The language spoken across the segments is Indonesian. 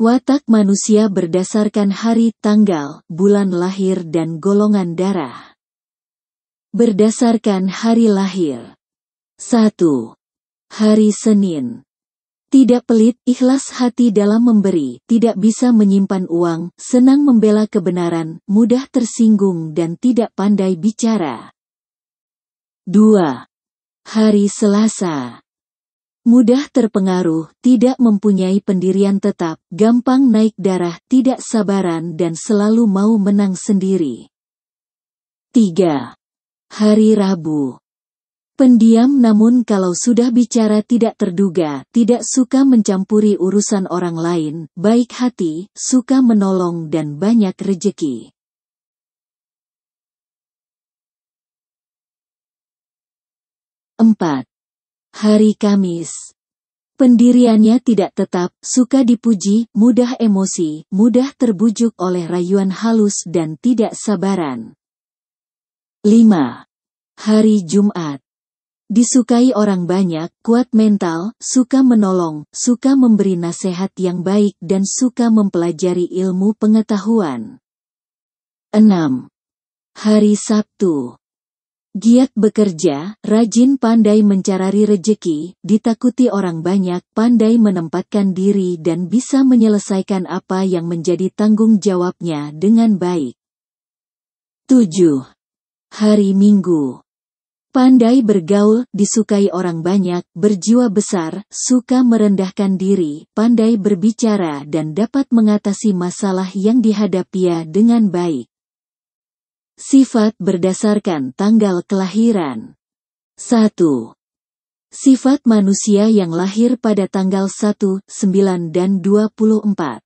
Watak manusia berdasarkan hari, tanggal, bulan lahir dan golongan darah. Berdasarkan hari lahir. 1. Hari Senin. Tidak pelit, ikhlas hati dalam memberi, tidak bisa menyimpan uang, senang membela kebenaran, mudah tersinggung dan tidak pandai bicara. 2. Hari Selasa. Mudah terpengaruh, tidak mempunyai pendirian tetap, gampang naik darah, tidak sabaran dan selalu mau menang sendiri. 3. Hari Rabu Pendiam namun kalau sudah bicara tidak terduga, tidak suka mencampuri urusan orang lain, baik hati, suka menolong dan banyak rejeki. Empat. Hari Kamis. Pendiriannya tidak tetap, suka dipuji, mudah emosi, mudah terbujuk oleh rayuan halus dan tidak sabaran. 5. Hari Jumat. Disukai orang banyak, kuat mental, suka menolong, suka memberi nasihat yang baik dan suka mempelajari ilmu pengetahuan. 6. Hari Sabtu. Giat bekerja, rajin pandai mencari rejeki, ditakuti orang banyak, pandai menempatkan diri dan bisa menyelesaikan apa yang menjadi tanggung jawabnya dengan baik. 7. Hari Minggu Pandai bergaul, disukai orang banyak, berjiwa besar, suka merendahkan diri, pandai berbicara dan dapat mengatasi masalah yang dihadapinya dengan baik. Sifat berdasarkan tanggal kelahiran. 1. Sifat manusia yang lahir pada tanggal 1, 9 dan 24.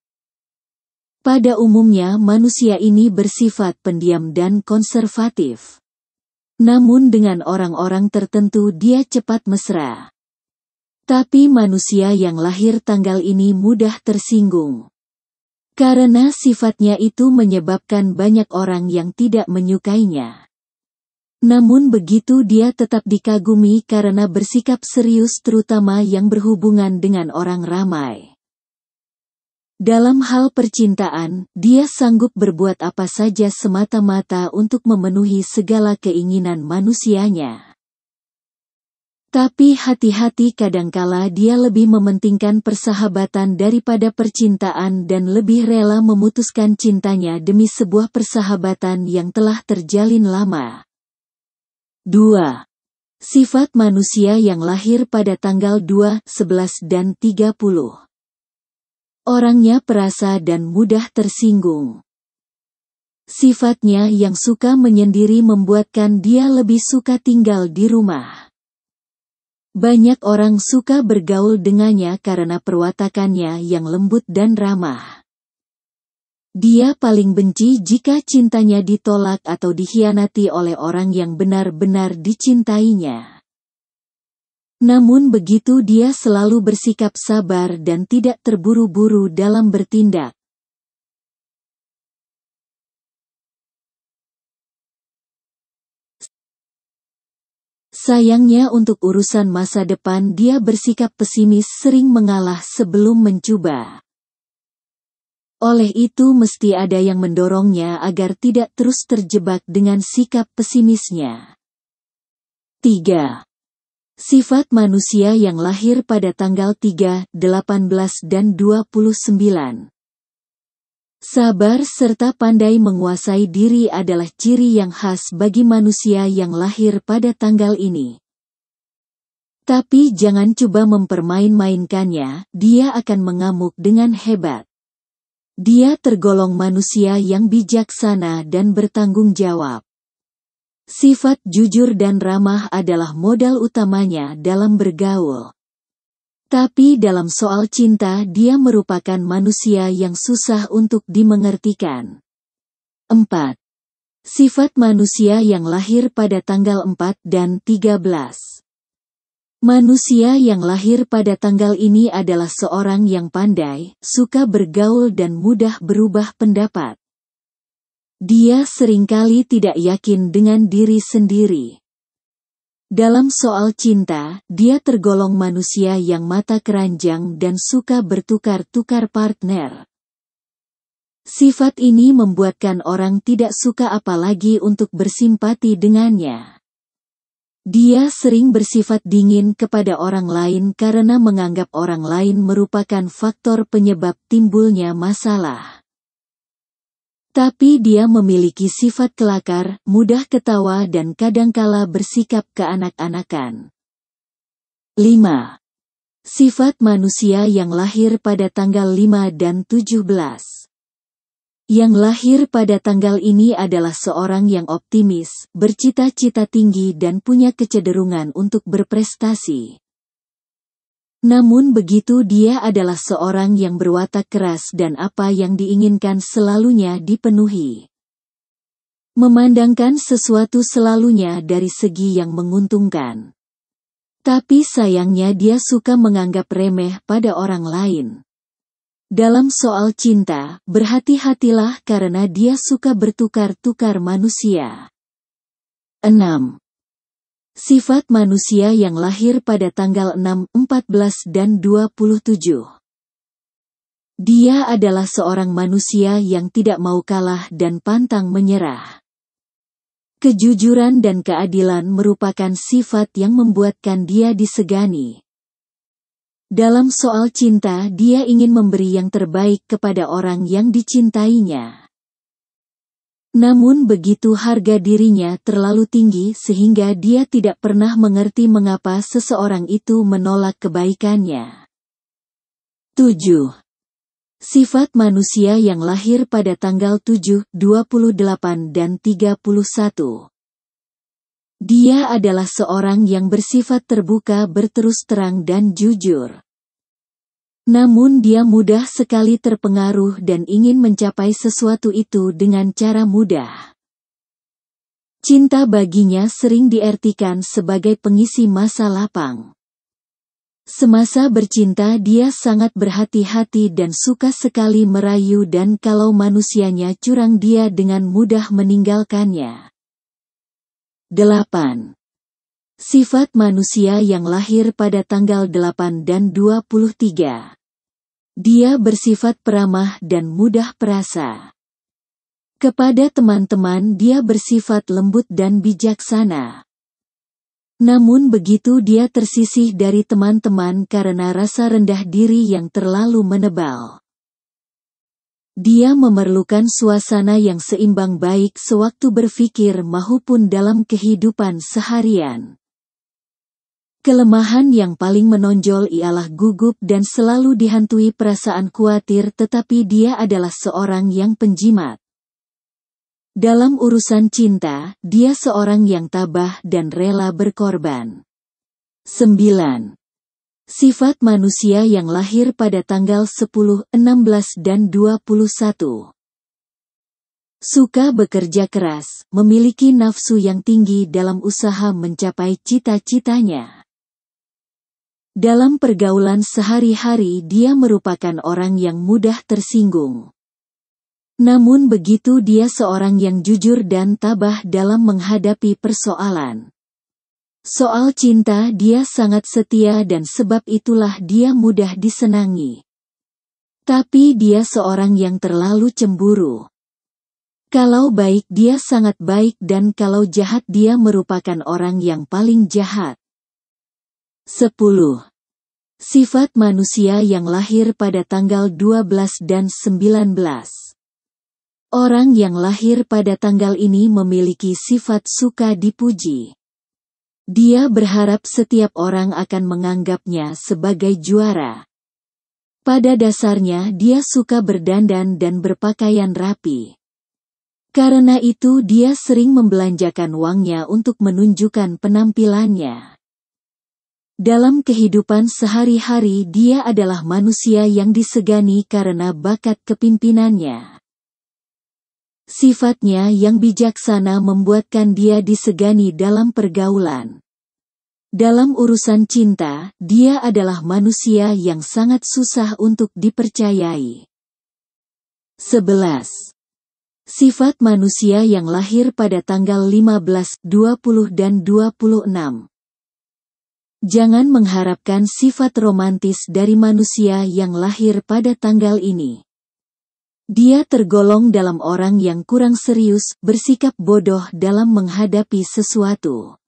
Pada umumnya manusia ini bersifat pendiam dan konservatif. Namun dengan orang-orang tertentu dia cepat mesra. Tapi manusia yang lahir tanggal ini mudah tersinggung. Karena sifatnya itu menyebabkan banyak orang yang tidak menyukainya. Namun begitu dia tetap dikagumi karena bersikap serius terutama yang berhubungan dengan orang ramai. Dalam hal percintaan, dia sanggup berbuat apa saja semata-mata untuk memenuhi segala keinginan manusianya. Tapi hati-hati kadangkala dia lebih mementingkan persahabatan daripada percintaan dan lebih rela memutuskan cintanya demi sebuah persahabatan yang telah terjalin lama. 2. Sifat manusia yang lahir pada tanggal 2, 11 dan 30. Orangnya perasa dan mudah tersinggung. Sifatnya yang suka menyendiri membuatkan dia lebih suka tinggal di rumah. Banyak orang suka bergaul dengannya karena perwatakannya yang lembut dan ramah. Dia paling benci jika cintanya ditolak atau dikhianati oleh orang yang benar-benar dicintainya. Namun begitu dia selalu bersikap sabar dan tidak terburu-buru dalam bertindak. Sayangnya untuk urusan masa depan dia bersikap pesimis sering mengalah sebelum mencoba. Oleh itu mesti ada yang mendorongnya agar tidak terus terjebak dengan sikap pesimisnya. 3. Sifat manusia yang lahir pada tanggal 3, 18 dan 29 Sabar serta pandai menguasai diri adalah ciri yang khas bagi manusia yang lahir pada tanggal ini. Tapi jangan coba mempermain-mainkannya, dia akan mengamuk dengan hebat. Dia tergolong manusia yang bijaksana dan bertanggung jawab. Sifat jujur dan ramah adalah modal utamanya dalam bergaul. Tapi dalam soal cinta dia merupakan manusia yang susah untuk dimengertikan. 4. Sifat manusia yang lahir pada tanggal 4 dan 13 Manusia yang lahir pada tanggal ini adalah seorang yang pandai, suka bergaul dan mudah berubah pendapat. Dia seringkali tidak yakin dengan diri sendiri. Dalam soal cinta, dia tergolong manusia yang mata keranjang dan suka bertukar-tukar partner. Sifat ini membuatkan orang tidak suka apalagi untuk bersimpati dengannya. Dia sering bersifat dingin kepada orang lain karena menganggap orang lain merupakan faktor penyebab timbulnya masalah. Tapi dia memiliki sifat kelakar, mudah ketawa dan kadangkala bersikap keanak-anakan. 5. Sifat manusia yang lahir pada tanggal 5 dan 17 Yang lahir pada tanggal ini adalah seorang yang optimis, bercita-cita tinggi dan punya kecenderungan untuk berprestasi. Namun begitu dia adalah seorang yang berwatak keras dan apa yang diinginkan selalunya dipenuhi. Memandangkan sesuatu selalunya dari segi yang menguntungkan. Tapi sayangnya dia suka menganggap remeh pada orang lain. Dalam soal cinta, berhati-hatilah karena dia suka bertukar-tukar manusia. 6. Sifat manusia yang lahir pada tanggal 6, 14 dan 27. Dia adalah seorang manusia yang tidak mau kalah dan pantang menyerah. Kejujuran dan keadilan merupakan sifat yang membuatkan dia disegani. Dalam soal cinta, dia ingin memberi yang terbaik kepada orang yang dicintainya. Namun begitu harga dirinya terlalu tinggi sehingga dia tidak pernah mengerti mengapa seseorang itu menolak kebaikannya. 7. Sifat manusia yang lahir pada tanggal 7, 28 dan 31. Dia adalah seorang yang bersifat terbuka berterus terang dan jujur. Namun dia mudah sekali terpengaruh dan ingin mencapai sesuatu itu dengan cara mudah. Cinta baginya sering diartikan sebagai pengisi masa lapang. Semasa bercinta dia sangat berhati-hati dan suka sekali merayu dan kalau manusianya curang dia dengan mudah meninggalkannya. 8. Sifat manusia yang lahir pada tanggal 8 dan 23. Dia bersifat peramah dan mudah perasa. Kepada teman-teman dia bersifat lembut dan bijaksana. Namun begitu dia tersisih dari teman-teman karena rasa rendah diri yang terlalu menebal. Dia memerlukan suasana yang seimbang baik sewaktu berpikir maupun dalam kehidupan seharian. Kelemahan yang paling menonjol ialah gugup dan selalu dihantui perasaan khawatir tetapi dia adalah seorang yang penjimat. Dalam urusan cinta, dia seorang yang tabah dan rela berkorban. 9. Sifat manusia yang lahir pada tanggal 10, 16 dan 21 Suka bekerja keras, memiliki nafsu yang tinggi dalam usaha mencapai cita-citanya. Dalam pergaulan sehari-hari dia merupakan orang yang mudah tersinggung. Namun begitu dia seorang yang jujur dan tabah dalam menghadapi persoalan. Soal cinta dia sangat setia dan sebab itulah dia mudah disenangi. Tapi dia seorang yang terlalu cemburu. Kalau baik dia sangat baik dan kalau jahat dia merupakan orang yang paling jahat. 10. Sifat manusia yang lahir pada tanggal 12 dan 19. Orang yang lahir pada tanggal ini memiliki sifat suka dipuji. Dia berharap setiap orang akan menganggapnya sebagai juara. Pada dasarnya dia suka berdandan dan berpakaian rapi. Karena itu dia sering membelanjakan uangnya untuk menunjukkan penampilannya. Dalam kehidupan sehari-hari dia adalah manusia yang disegani karena bakat kepimpinannya. Sifatnya yang bijaksana membuatkan dia disegani dalam pergaulan. Dalam urusan cinta, dia adalah manusia yang sangat susah untuk dipercayai. 11. Sifat manusia yang lahir pada tanggal 15, 20 dan 26 Jangan mengharapkan sifat romantis dari manusia yang lahir pada tanggal ini. Dia tergolong dalam orang yang kurang serius, bersikap bodoh dalam menghadapi sesuatu.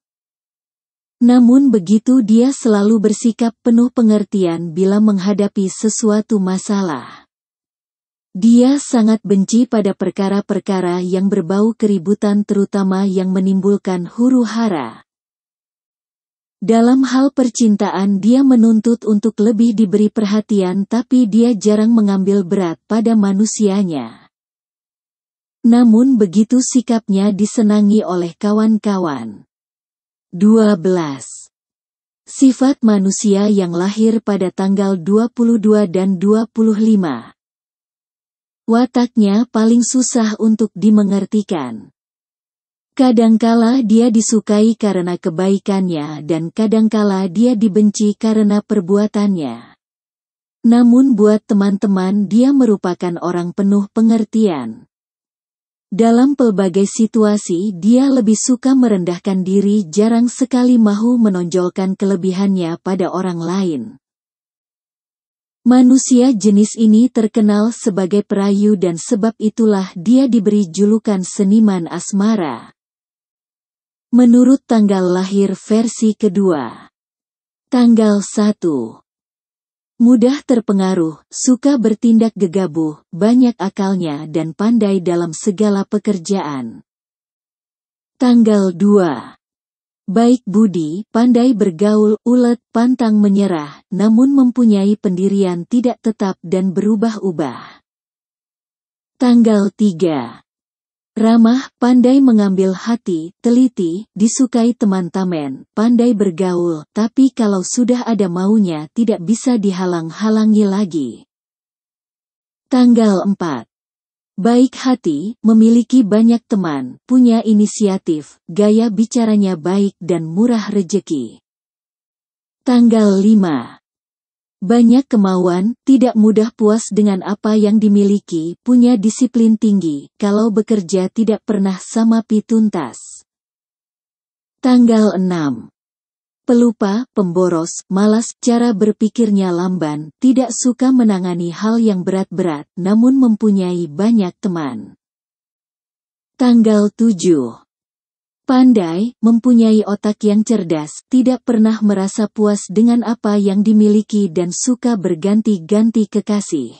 Namun begitu dia selalu bersikap penuh pengertian bila menghadapi sesuatu masalah. Dia sangat benci pada perkara-perkara yang berbau keributan terutama yang menimbulkan huru-hara. Dalam hal percintaan dia menuntut untuk lebih diberi perhatian tapi dia jarang mengambil berat pada manusianya. Namun begitu sikapnya disenangi oleh kawan-kawan. 12. Sifat manusia yang lahir pada tanggal 22 dan 25. Wataknya paling susah untuk dimengertikan. Kadangkala dia disukai karena kebaikannya dan kadangkala dia dibenci karena perbuatannya. Namun buat teman-teman dia merupakan orang penuh pengertian. Dalam pelbagai situasi dia lebih suka merendahkan diri jarang sekali mahu menonjolkan kelebihannya pada orang lain. Manusia jenis ini terkenal sebagai perayu dan sebab itulah dia diberi julukan seniman asmara. Menurut tanggal lahir versi kedua. Tanggal 1. Mudah terpengaruh, suka bertindak gegabah, banyak akalnya dan pandai dalam segala pekerjaan. Tanggal 2. Baik budi, pandai bergaul, ulet, pantang menyerah, namun mempunyai pendirian tidak tetap dan berubah-ubah. Tanggal 3. Ramah, pandai mengambil hati, teliti, disukai teman Tamen, pandai bergaul, tapi kalau sudah ada maunya tidak bisa dihalang-halangi lagi. Tanggal 4 Baik hati, memiliki banyak teman, punya inisiatif, gaya bicaranya baik dan murah rejeki. Tanggal 5 banyak kemauan, tidak mudah puas dengan apa yang dimiliki, punya disiplin tinggi, kalau bekerja tidak pernah sama pituntas Tanggal 6 Pelupa, pemboros, malas, cara berpikirnya lamban, tidak suka menangani hal yang berat-berat, namun mempunyai banyak teman. Tanggal 7 Pandai, mempunyai otak yang cerdas, tidak pernah merasa puas dengan apa yang dimiliki dan suka berganti-ganti kekasih.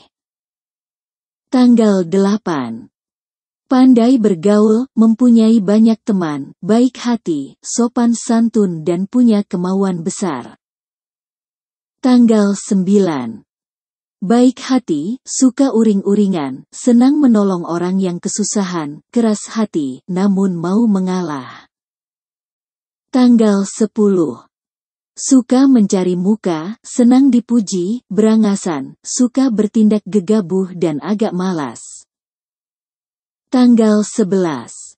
Tanggal 8 Pandai bergaul, mempunyai banyak teman, baik hati, sopan santun dan punya kemauan besar. Tanggal 9 Baik hati, suka uring-uringan, senang menolong orang yang kesusahan, keras hati, namun mau mengalah. Tanggal 10. Suka mencari muka, senang dipuji, berangasan, suka bertindak gegabah dan agak malas. Tanggal 11.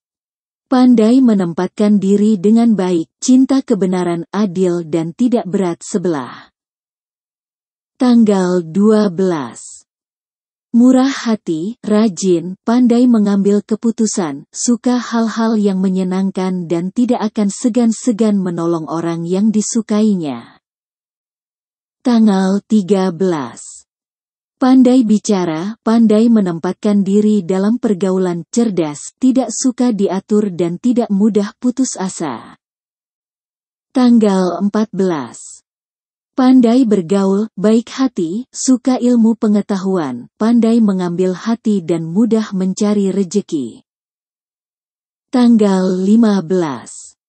Pandai menempatkan diri dengan baik, cinta kebenaran, adil dan tidak berat sebelah. Tanggal 12. Murah hati, rajin, pandai mengambil keputusan, suka hal-hal yang menyenangkan dan tidak akan segan-segan menolong orang yang disukainya. Tanggal 13. Pandai bicara, pandai menempatkan diri dalam pergaulan cerdas, tidak suka diatur dan tidak mudah putus asa. Tanggal 14. Pandai bergaul, baik hati, suka ilmu pengetahuan, pandai mengambil hati dan mudah mencari rejeki. Tanggal 15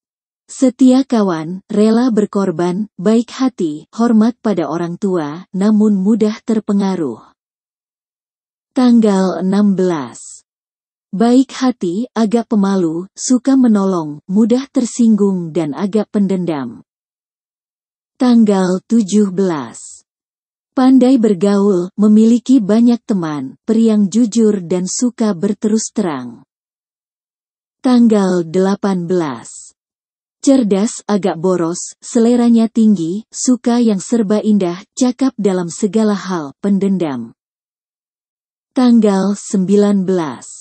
Setia kawan, rela berkorban, baik hati, hormat pada orang tua, namun mudah terpengaruh. Tanggal 16 Baik hati, agak pemalu, suka menolong, mudah tersinggung dan agak pendendam. Tanggal 17. Pandai bergaul, memiliki banyak teman, periang jujur dan suka berterus terang. Tanggal 18. Cerdas agak boros, seleranya tinggi, suka yang serba indah, cakap dalam segala hal, pendendam. Tanggal 19.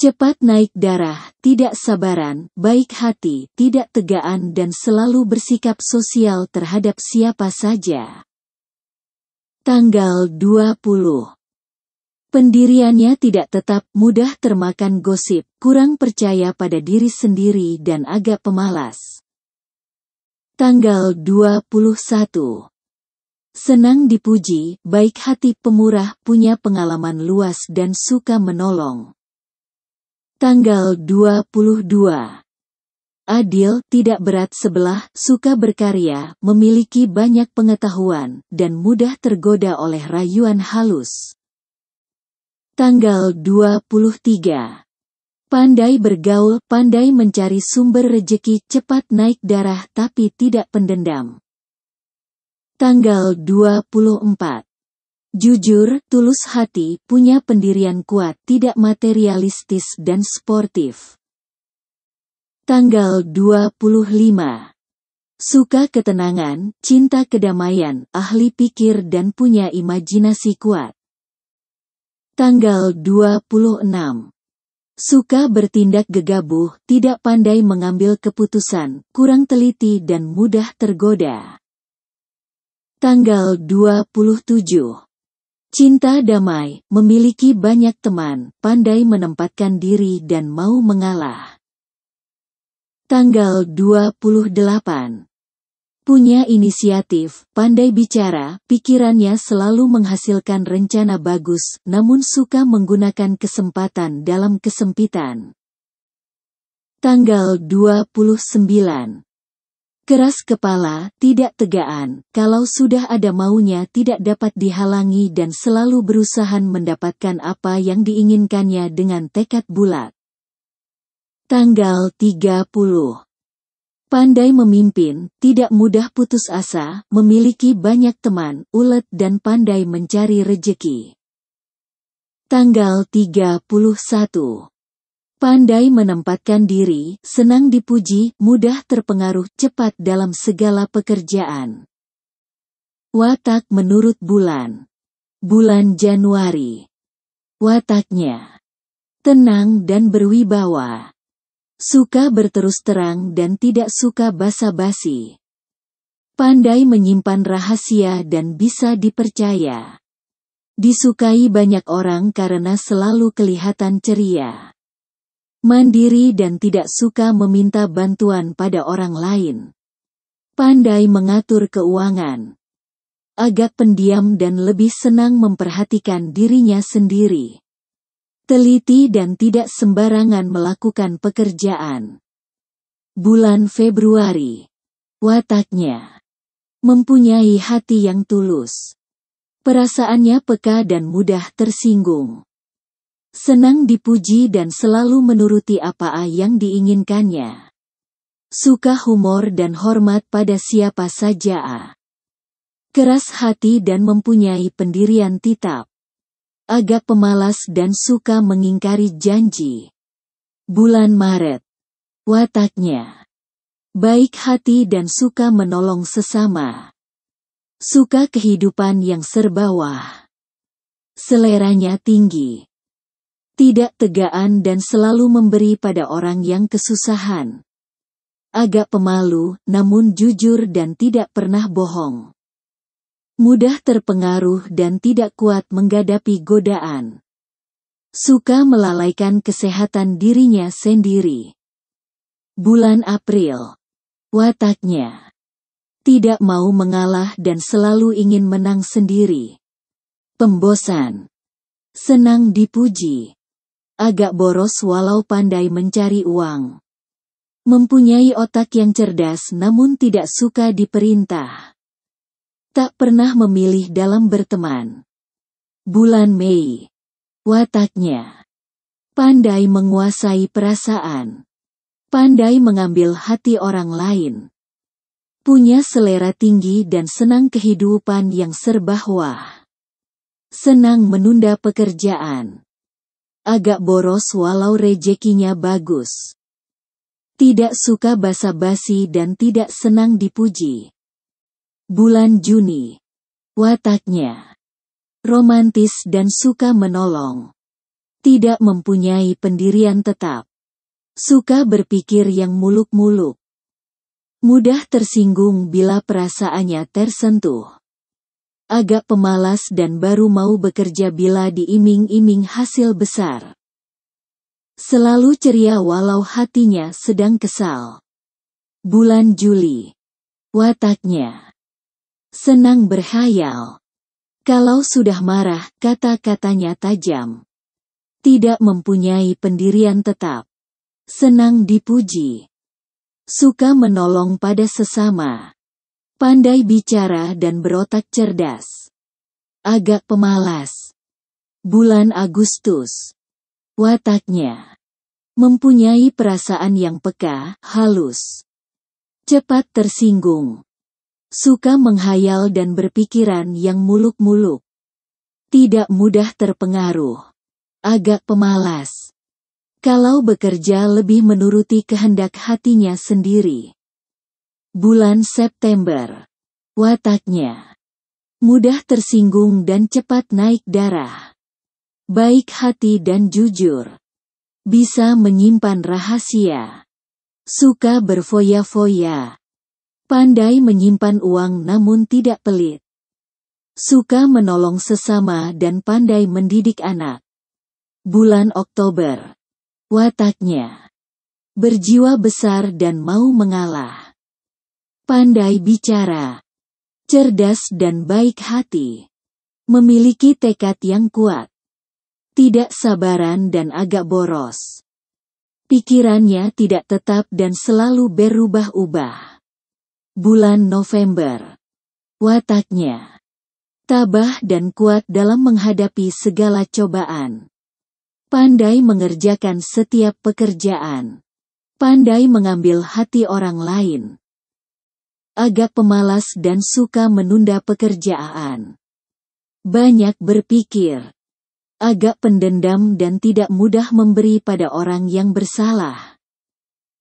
Cepat naik darah, tidak sabaran, baik hati, tidak tegaan dan selalu bersikap sosial terhadap siapa saja. Tanggal 20 Pendiriannya tidak tetap mudah termakan gosip, kurang percaya pada diri sendiri dan agak pemalas. Tanggal 21 Senang dipuji, baik hati pemurah punya pengalaman luas dan suka menolong. Tanggal 22. Adil tidak berat sebelah, suka berkarya, memiliki banyak pengetahuan, dan mudah tergoda oleh rayuan halus. Tanggal 23. Pandai bergaul, pandai mencari sumber rejeki, cepat naik darah tapi tidak pendendam. Tanggal 24. Jujur, tulus hati, punya pendirian kuat, tidak materialistis dan sportif. Tanggal 25 Suka ketenangan, cinta kedamaian, ahli pikir dan punya imajinasi kuat. Tanggal 26 Suka bertindak gegabah, tidak pandai mengambil keputusan, kurang teliti dan mudah tergoda. Tanggal 27 Cinta damai, memiliki banyak teman, pandai menempatkan diri dan mau mengalah. Tanggal 28. Punya inisiatif, pandai bicara, pikirannya selalu menghasilkan rencana bagus, namun suka menggunakan kesempatan dalam kesempitan. Tanggal 29. Keras kepala, tidak tegaan, kalau sudah ada maunya tidak dapat dihalangi dan selalu berusaha mendapatkan apa yang diinginkannya dengan tekad bulat. Tanggal 30 Pandai memimpin, tidak mudah putus asa, memiliki banyak teman, ulet dan pandai mencari rejeki. Tanggal 31 Pandai menempatkan diri, senang dipuji, mudah terpengaruh, cepat dalam segala pekerjaan. Watak menurut bulan. Bulan Januari. Wataknya. Tenang dan berwibawa. Suka berterus terang dan tidak suka basa-basi. Pandai menyimpan rahasia dan bisa dipercaya. Disukai banyak orang karena selalu kelihatan ceria mandiri dan tidak suka meminta bantuan pada orang lain. Pandai mengatur keuangan. Agak pendiam dan lebih senang memperhatikan dirinya sendiri. Teliti dan tidak sembarangan melakukan pekerjaan. Bulan Februari. Wataknya. Mempunyai hati yang tulus. Perasaannya peka dan mudah tersinggung senang dipuji dan selalu menuruti apa yang diinginkannya. Suka humor dan hormat pada siapa saja. Keras hati dan mempunyai pendirian titap. Agak pemalas dan suka mengingkari janji. Bulan Maret. Wataknya. Baik hati dan suka menolong sesama. Suka kehidupan yang serba wah. Seleranya tinggi tidak tegaan dan selalu memberi pada orang yang kesusahan. Agak pemalu, namun jujur dan tidak pernah bohong. Mudah terpengaruh dan tidak kuat menghadapi godaan. Suka melalaikan kesehatan dirinya sendiri. Bulan April. Wataknya. Tidak mau mengalah dan selalu ingin menang sendiri. Pembosan. Senang dipuji agak boros walau pandai mencari uang. Mempunyai otak yang cerdas namun tidak suka diperintah. Tak pernah memilih dalam berteman. Bulan Mei. Wataknya. Pandai menguasai perasaan. Pandai mengambil hati orang lain. Punya selera tinggi dan senang kehidupan yang serba wah. Senang menunda pekerjaan. Agak boros walau rejekinya bagus. Tidak suka basa-basi dan tidak senang dipuji. Bulan Juni. Wataknya. Romantis dan suka menolong. Tidak mempunyai pendirian tetap. Suka berpikir yang muluk-muluk. Mudah tersinggung bila perasaannya tersentuh agak pemalas dan baru mau bekerja bila diiming-iming hasil besar. Selalu ceria walau hatinya sedang kesal. Bulan Juli. Wataknya. Senang berhayal. Kalau sudah marah, kata-katanya tajam. Tidak mempunyai pendirian tetap. Senang dipuji. Suka menolong pada sesama Pandai bicara dan berotak cerdas. Agak pemalas. Bulan Agustus. Wataknya. Mempunyai perasaan yang peka, halus. Cepat tersinggung. Suka menghayal dan berpikiran yang muluk-muluk. Tidak mudah terpengaruh. Agak pemalas. Kalau bekerja lebih menuruti kehendak hatinya sendiri. Bulan September. Wataknya mudah tersinggung dan cepat naik darah. Baik hati dan jujur. Bisa menyimpan rahasia. Suka berfoya-foya. Pandai menyimpan uang namun tidak pelit. Suka menolong sesama dan pandai mendidik anak. Bulan Oktober. Wataknya. Berjiwa besar dan mau mengalah pandai bicara, cerdas dan baik hati, memiliki tekad yang kuat, tidak sabaran dan agak boros. Pikirannya tidak tetap dan selalu berubah-ubah. Bulan November. Wataknya. Tabah dan kuat dalam menghadapi segala cobaan. Pandai mengerjakan setiap pekerjaan. Pandai mengambil hati orang lain agak pemalas dan suka menunda pekerjaan. Banyak berpikir, agak pendendam dan tidak mudah memberi pada orang yang bersalah.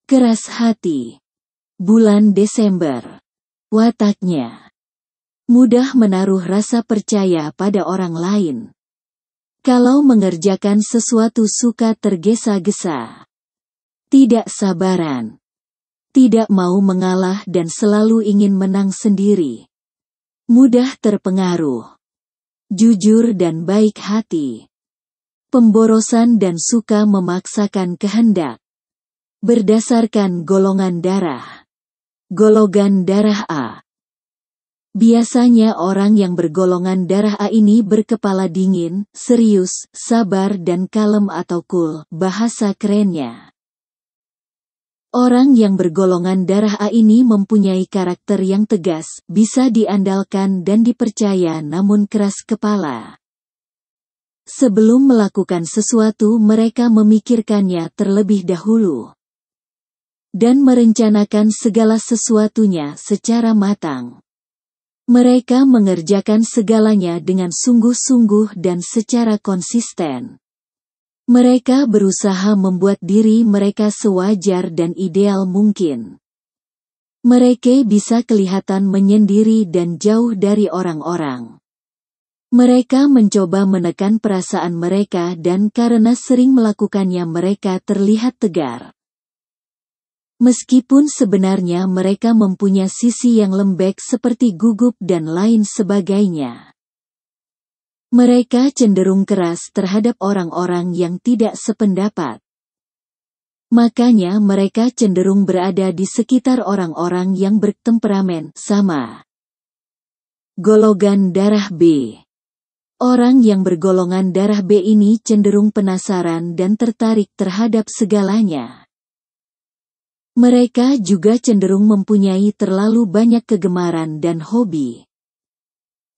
Keras hati. Bulan Desember. Wataknya. Mudah menaruh rasa percaya pada orang lain. Kalau mengerjakan sesuatu suka tergesa-gesa. Tidak sabaran tidak mau mengalah dan selalu ingin menang sendiri. Mudah terpengaruh. Jujur dan baik hati. Pemborosan dan suka memaksakan kehendak. Berdasarkan golongan darah. Golongan darah A. Biasanya orang yang bergolongan darah A ini berkepala dingin, serius, sabar dan kalem atau cool, bahasa kerennya. Orang yang bergolongan darah A ini mempunyai karakter yang tegas, bisa diandalkan dan dipercaya namun keras kepala. Sebelum melakukan sesuatu mereka memikirkannya terlebih dahulu. Dan merencanakan segala sesuatunya secara matang. Mereka mengerjakan segalanya dengan sungguh-sungguh dan secara konsisten. Mereka berusaha membuat diri mereka sewajar dan ideal mungkin. Mereka bisa kelihatan menyendiri dan jauh dari orang-orang. Mereka mencoba menekan perasaan mereka dan karena sering melakukannya mereka terlihat tegar. Meskipun sebenarnya mereka mempunyai sisi yang lembek seperti gugup dan lain sebagainya. Mereka cenderung keras terhadap orang-orang yang tidak sependapat. Makanya mereka cenderung berada di sekitar orang-orang yang bertemperamen sama. Golongan darah B Orang yang bergolongan darah B ini cenderung penasaran dan tertarik terhadap segalanya. Mereka juga cenderung mempunyai terlalu banyak kegemaran dan hobi.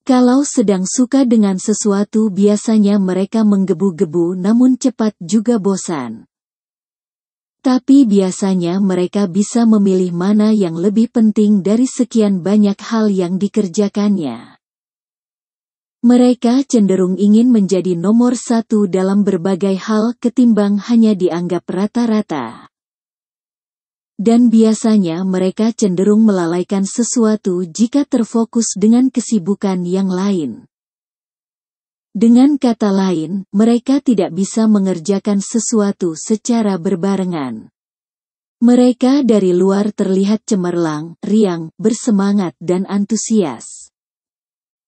Kalau sedang suka dengan sesuatu biasanya mereka menggebu-gebu namun cepat juga bosan. Tapi biasanya mereka bisa memilih mana yang lebih penting dari sekian banyak hal yang dikerjakannya. Mereka cenderung ingin menjadi nomor satu dalam berbagai hal ketimbang hanya dianggap rata-rata dan biasanya mereka cenderung melalaikan sesuatu jika terfokus dengan kesibukan yang lain. Dengan kata lain, mereka tidak bisa mengerjakan sesuatu secara berbarengan. Mereka dari luar terlihat cemerlang, riang, bersemangat, dan antusias.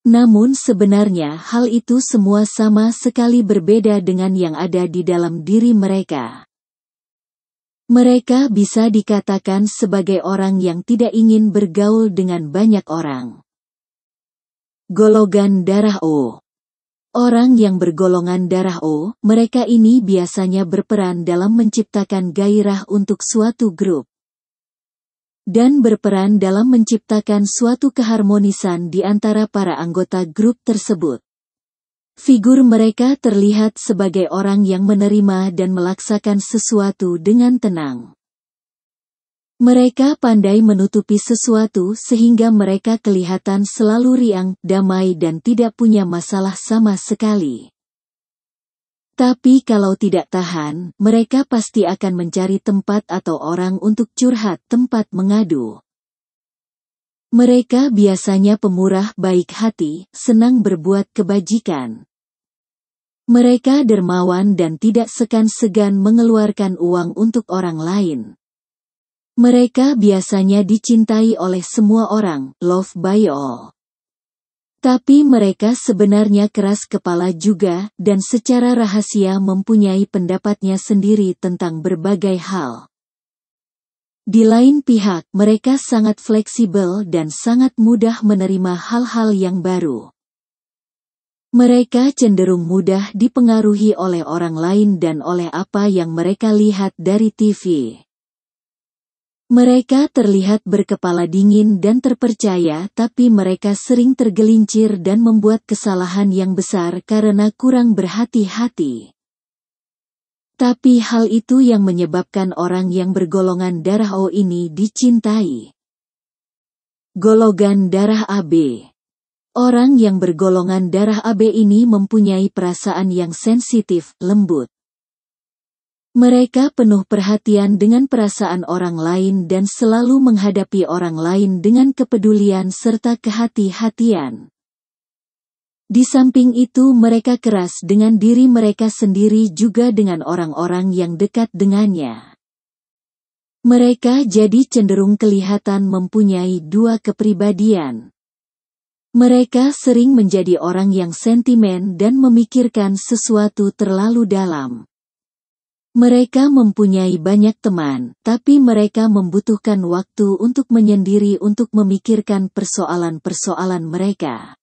Namun sebenarnya hal itu semua sama sekali berbeda dengan yang ada di dalam diri mereka. Mereka bisa dikatakan sebagai orang yang tidak ingin bergaul dengan banyak orang. Golongan darah O Orang yang bergolongan darah O, mereka ini biasanya berperan dalam menciptakan gairah untuk suatu grup. Dan berperan dalam menciptakan suatu keharmonisan di antara para anggota grup tersebut. Figur mereka terlihat sebagai orang yang menerima dan melaksakan sesuatu dengan tenang. Mereka pandai menutupi sesuatu sehingga mereka kelihatan selalu riang, damai dan tidak punya masalah sama sekali. Tapi kalau tidak tahan, mereka pasti akan mencari tempat atau orang untuk curhat tempat mengadu. Mereka biasanya pemurah baik hati, senang berbuat kebajikan. Mereka dermawan dan tidak segan-segan mengeluarkan uang untuk orang lain. Mereka biasanya dicintai oleh semua orang, love by all. Tapi mereka sebenarnya keras kepala juga, dan secara rahasia mempunyai pendapatnya sendiri tentang berbagai hal. Di lain pihak, mereka sangat fleksibel dan sangat mudah menerima hal-hal yang baru. Mereka cenderung mudah dipengaruhi oleh orang lain dan oleh apa yang mereka lihat dari TV. Mereka terlihat berkepala dingin dan terpercaya, tapi mereka sering tergelincir dan membuat kesalahan yang besar karena kurang berhati-hati. Tapi hal itu yang menyebabkan orang yang bergolongan darah O ini dicintai. Golongan darah AB Orang yang bergolongan darah AB ini mempunyai perasaan yang sensitif, lembut. Mereka penuh perhatian dengan perasaan orang lain dan selalu menghadapi orang lain dengan kepedulian serta kehati-hatian. Di samping itu mereka keras dengan diri mereka sendiri juga dengan orang-orang yang dekat dengannya. Mereka jadi cenderung kelihatan mempunyai dua kepribadian. Mereka sering menjadi orang yang sentimen dan memikirkan sesuatu terlalu dalam. Mereka mempunyai banyak teman, tapi mereka membutuhkan waktu untuk menyendiri untuk memikirkan persoalan-persoalan mereka.